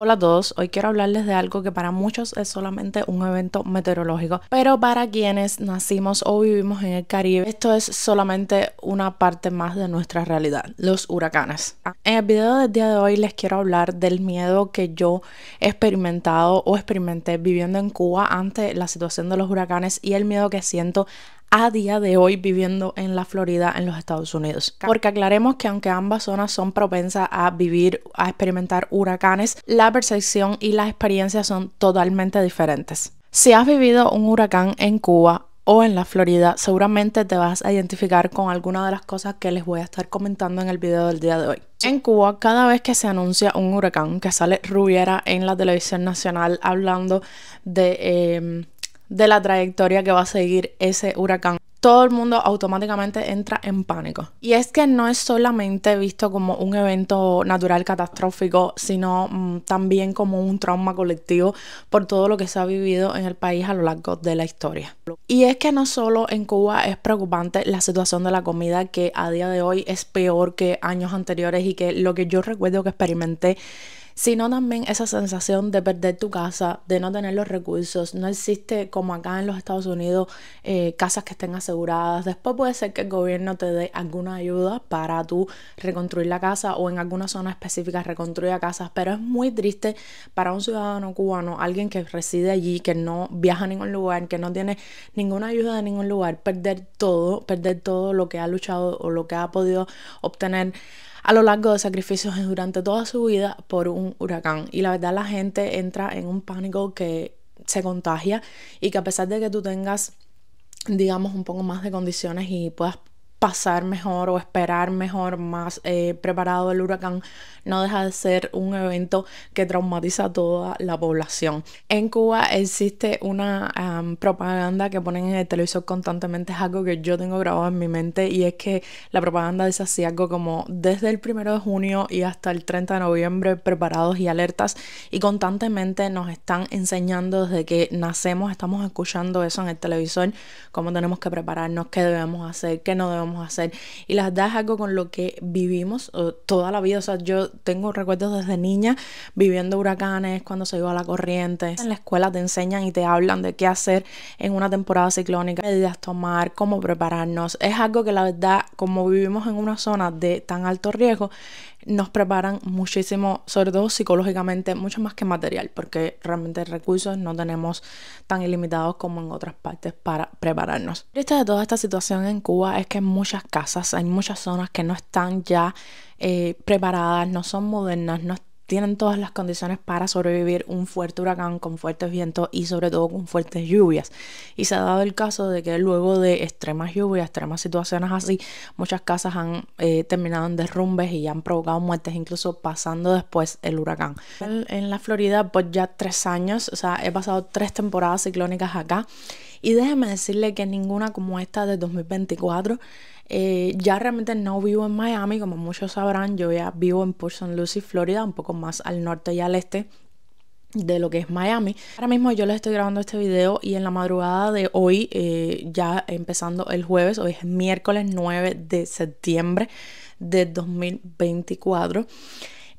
Hola a todos, hoy quiero hablarles de algo que para muchos es solamente un evento meteorológico, pero para quienes nacimos o vivimos en el Caribe, esto es solamente una parte más de nuestra realidad, los huracanes. En el video del día de hoy les quiero hablar del miedo que yo he experimentado o experimenté viviendo en Cuba ante la situación de los huracanes y el miedo que siento a día de hoy viviendo en la Florida, en los Estados Unidos. Porque aclaremos que aunque ambas zonas son propensas a vivir, a experimentar huracanes, la percepción y las experiencias son totalmente diferentes. Si has vivido un huracán en Cuba o en la Florida, seguramente te vas a identificar con alguna de las cosas que les voy a estar comentando en el video del día de hoy. En Cuba, cada vez que se anuncia un huracán, que sale Rubiera en la televisión nacional hablando de... Em, de la trayectoria que va a seguir ese huracán, todo el mundo automáticamente entra en pánico. Y es que no es solamente visto como un evento natural catastrófico, sino mm, también como un trauma colectivo por todo lo que se ha vivido en el país a lo largo de la historia. Y es que no solo en Cuba es preocupante la situación de la comida, que a día de hoy es peor que años anteriores y que lo que yo recuerdo que experimenté sino también esa sensación de perder tu casa, de no tener los recursos. No existe como acá en los Estados Unidos eh, casas que estén aseguradas. Después puede ser que el gobierno te dé alguna ayuda para tú reconstruir la casa o en alguna zona específica reconstruya casas, pero es muy triste para un ciudadano cubano, alguien que reside allí, que no viaja a ningún lugar, que no tiene ninguna ayuda de ningún lugar, perder todo, perder todo lo que ha luchado o lo que ha podido obtener a lo largo de sacrificios durante toda su vida por un huracán. Y la verdad la gente entra en un pánico que se contagia y que a pesar de que tú tengas digamos, un poco más de condiciones y puedas pasar mejor o esperar mejor, más eh, preparado el huracán, no deja de ser un evento que traumatiza a toda la población. En Cuba existe una propaganda que ponen en el televisor constantemente, es algo que yo tengo grabado en mi mente y es que la propaganda dice así algo como desde el 1 de junio y hasta el 30 de noviembre preparados y alertas y constantemente nos están enseñando desde que nacemos, estamos escuchando eso en el televisor, cómo tenemos que prepararnos, qué debemos hacer, qué no debemos hacer. Y las es algo con lo que vivimos toda la vida. O sea, yo tengo recuerdos desde niña viviendo huracanes, cuando se iba la corriente. En la escuela te enseñan y te hablan de qué hacer en una temporada ciclónica, medidas tomar, cómo prepararnos. Es algo que la verdad, como vivimos en una zona de tan alto riesgo, nos preparan muchísimo, sobre todo psicológicamente, mucho más que material, porque realmente recursos no tenemos tan ilimitados como en otras partes para prepararnos. Triste de toda esta situación en Cuba es que en muchas casas, hay muchas zonas que no están ya eh, preparadas, no son modernas, no están tienen todas las condiciones para sobrevivir un fuerte huracán con fuertes vientos y sobre todo con fuertes lluvias. Y se ha dado el caso de que luego de extremas lluvias, extremas situaciones así, muchas casas han eh, terminado en derrumbes y han provocado muertes, incluso pasando después el huracán. En, en la Florida, pues ya tres años, o sea, he pasado tres temporadas ciclónicas acá y déjeme decirle que ninguna como esta de 2024. Eh, ya realmente no vivo en Miami, como muchos sabrán, yo ya vivo en Port St. Lucie, Florida, un poco más al norte y al este de lo que es Miami. Ahora mismo yo les estoy grabando este video y en la madrugada de hoy, eh, ya empezando el jueves, hoy es miércoles 9 de septiembre de 2024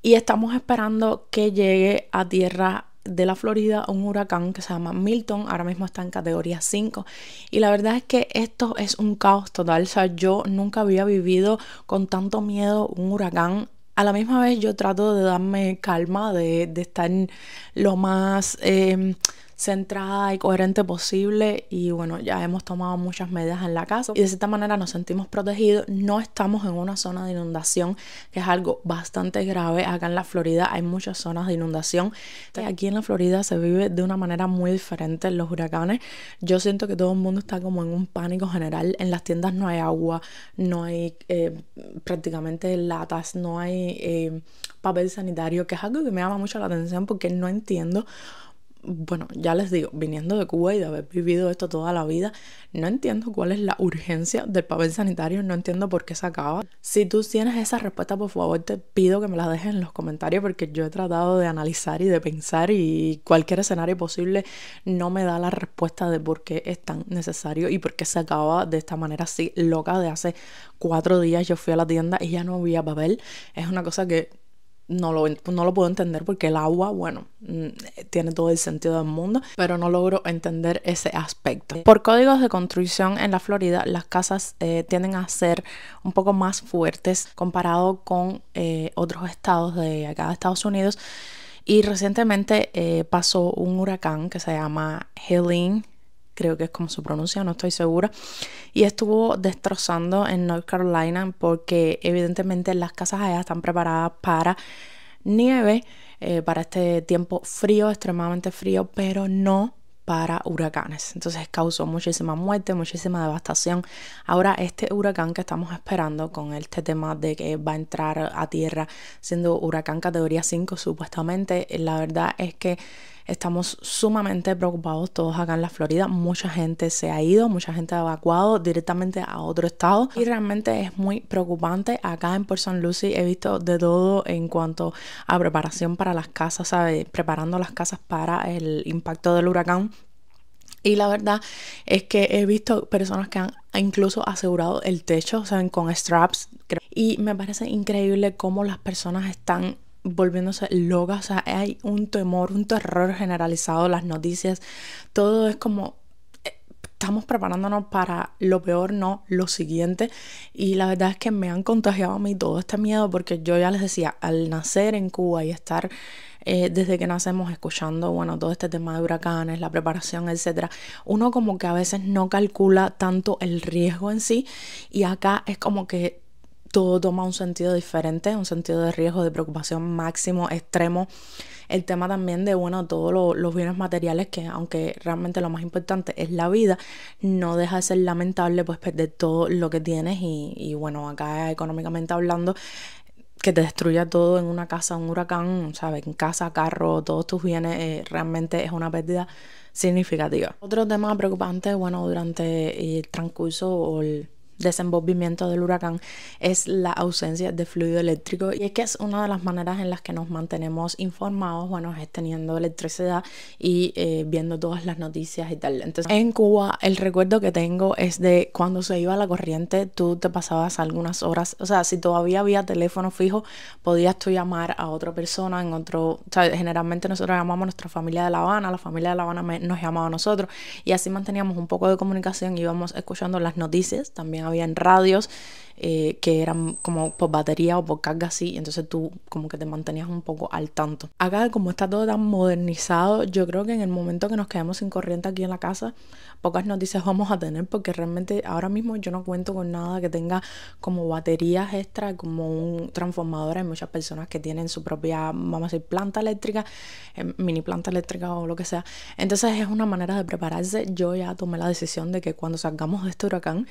y estamos esperando que llegue a tierra de la Florida un huracán que se llama Milton, ahora mismo está en categoría 5 y la verdad es que esto es un caos total, o sea, yo nunca había vivido con tanto miedo un huracán a la misma vez yo trato de darme calma, de, estar estar lo más em, centrada y coherente posible y bueno, ya hemos tomado muchas medidas en la casa y de cierta manera nos sentimos protegidos, no estamos en una zona de inundación que es algo bastante grave, acá en la Florida hay muchas zonas de inundación, aquí en la Florida se vive de una manera muy diferente en los huracanes, yo siento que todo el mundo está como en un pánico general, en las tiendas no hay agua, no hay eh, prácticamente latas, no hay eh, papel sanitario, que es algo que me llama mucho la atención porque no entiendo bueno, ya les digo, viniendo de Cuba y de haber vivido esto toda la vida, no entiendo cuál es la urgencia del papel sanitario, no entiendo por qué se acaba. Si tú tienes esa respuesta, por favor, te pido que me la dejes en los comentarios porque yo he tratado de analizar y de pensar y cualquier escenario posible no me da la respuesta de por qué es tan necesario y por qué se acaba de esta manera así loca de hace cuatro días yo fui a la tienda y ya no había papel. Es una cosa que no lo, no lo puedo entender porque el agua, bueno, mm, eh, tiene todo el sentido del mundo, pero no logro entender ese aspecto. Por códigos de construcción en la Florida, las casas eh, tienden a ser un poco más fuertes comparado con eh, otros estados de acá de Estados Unidos. Y recientemente pasó un huracán que se llama Helene creo que es como su pronuncia, no estoy segura, y estuvo destrozando en North Carolina porque evidentemente las casas allá están preparadas para nieve, eh, para este tiempo frío, extremadamente frío, pero no para huracanes. Entonces causó muchísima muerte, muchísima devastación. Ahora este huracán que estamos esperando con este tema de que va a entrar a tierra siendo huracán categoría 5 supuestamente, la verdad es que Estamos sumamente preocupados todos acá en la Florida. Mucha gente se ha ido, mucha gente ha evacuado directamente a otro estado y realmente es muy preocupante. Acá en Port St. Lucie he visto de todo en cuanto a preparación para las casas, ¿sabes? Preparando las casas para el impacto del huracán. Y la verdad es que he visto personas que han incluso asegurado el techo, o sea Con straps. Y me parece increíble cómo las personas están volviéndose loca, o sea, hay un temor, un terror generalizado, las noticias, todo es como eh, estamos preparándonos para lo peor, no lo siguiente. Y la verdad es que me han contagiado a mí todo este miedo porque yo ya les decía, al nacer en Cuba y estar eh, desde que nacemos escuchando, bueno, todo este tema de huracanes, la preparación, etcétera, uno como que a veces no calcula tanto el riesgo en sí y acá es como que todo toma un sentido diferente, un sentido de riesgo, de preocupación máximo, extremo. El tema también de, bueno, todos los bienes materiales que, aunque realmente lo más importante es la vida, no deja de ser lamentable pues perder todo lo que tienes y, bueno, acá económicamente hablando, que te destruya todo en una casa, un huracán, ¿sabes? En casa, carro, todos tus bienes, eh, realmente es una pérdida significativa. Otro tema preocupante, bueno, durante el transcurso o el desenvolvimiento del huracán es la ausencia de fluido eléctrico y es que es una de las maneras en las que nos mantenemos informados, bueno, es teniendo electricidad y eh, viendo todas las noticias y tal. Entonces, en Cuba el recuerdo que tengo es de cuando se iba la corriente, tú te pasabas algunas horas, o sea, si todavía había teléfono fijo, podías tú llamar a otra persona en otro, generalmente nosotros llamamos a nuestra familia de La Habana, la familia de La Habana nos llamaba a nosotros y así manteníamos un poco de comunicación, íbamos escuchando las noticias, también en radios eh, que eran como por pues, batería o por carga así, entonces tú como que te mantenías un poco al tanto. Acá como está todo tan modernizado, yo creo que en el momento que nos quedemos sin corriente aquí en la casa, pocas noticias vamos a tener porque realmente ahora mismo yo no cuento con nada que tenga como baterías extra, como un transformador. Hay muchas personas que tienen su propia, vamos a decir, planta eléctrica, eh, mini planta eléctrica o lo que sea. Entonces es una manera de prepararse. Yo ya tomé la decisión de que cuando salgamos de este huracán,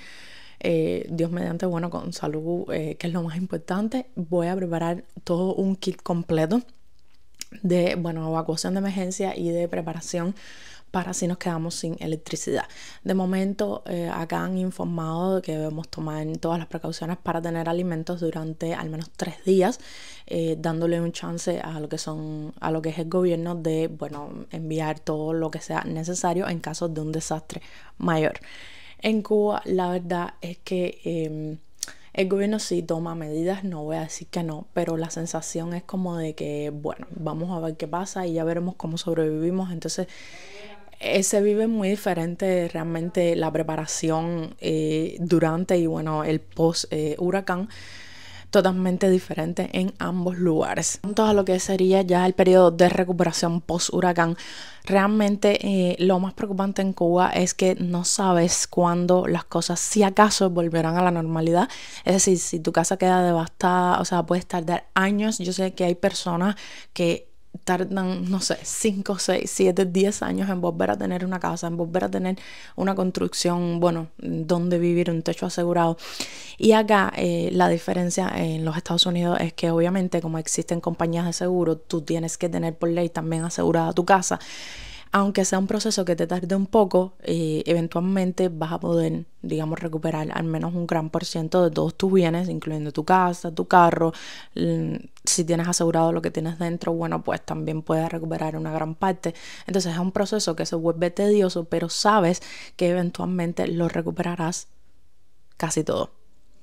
eh, Dios mediante, bueno, con salud, eh, que es lo más importante, voy a preparar todo un kit completo de, bueno, evacuación de emergencia y de preparación para si nos quedamos sin electricidad. De momento, eh, acá han informado que debemos tomar todas las precauciones para tener alimentos durante al menos tres días, dándole un chance a lo que son, a lo que es el gobierno de, bueno, enviar todo lo que sea necesario en caso de un desastre mayor. En Cuba la verdad es que em, el gobierno sí toma medidas, no voy a decir que no, pero la sensación es como de que, bueno, vamos a ver qué pasa y ya veremos cómo sobrevivimos. Entonces, eh, se vive muy diferente realmente la preparación eh, durante y bueno, el post eh, huracán totalmente diferente en ambos lugares. En a lo que sería ya el periodo de recuperación post-huracán, realmente eh, lo más preocupante en Cuba es que no sabes cuándo las cosas, si acaso, volverán a la normalidad. Es decir, si tu casa queda devastada, o sea, puedes tardar años. Yo sé que hay personas que tardan, no sé, 5, 6, 7, 10 años en volver a tener una casa, en volver a tener una construcción, bueno, donde vivir, un techo asegurado. Y acá eh, la diferencia en los Estados Unidos es que obviamente como existen compañías de seguro, tú tienes que tener por ley también asegurada tu casa aunque sea un proceso que te tarde un poco, eh, eventualmente vas a poder, digamos, recuperar al menos un gran por ciento de todos tus bienes, incluyendo tu casa, tu carro. Mm, si tienes asegurado lo que tienes dentro, bueno, pues también puedes recuperar una gran parte. Entonces es un proceso que se vuelve tedioso, pero sabes que eventualmente lo recuperarás casi todo.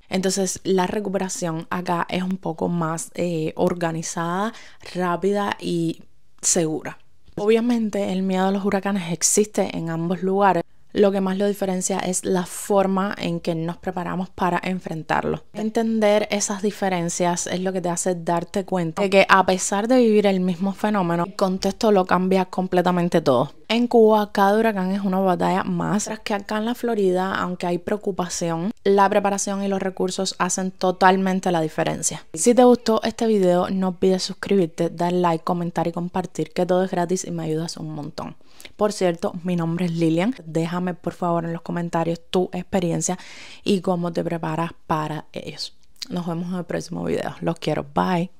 Entonces la recuperación acá es un poco más eh, organizada, rápida y segura. Obviamente el miedo a los huracanes existe en ambos lugares, lo que más lo diferencia es la forma en que nos preparamos para enfrentarlo. Entender esas diferencias es lo que te hace darte cuenta de que a pesar de vivir el mismo fenómeno, el contexto lo cambia completamente todo. En Cuba cada huracán es una batalla más, tras que acá en la Florida, aunque hay preocupación, la preparación y los recursos hacen totalmente la diferencia. Si te gustó este video, no olvides suscribirte, dar like, comentar y compartir, que todo es gratis y me ayudas un montón. Por cierto, mi nombre es Lilian. Déjame por favor en los comentarios tu experiencia y cómo te preparas para ellos. Nos vemos en el próximo video. Los quiero. Bye.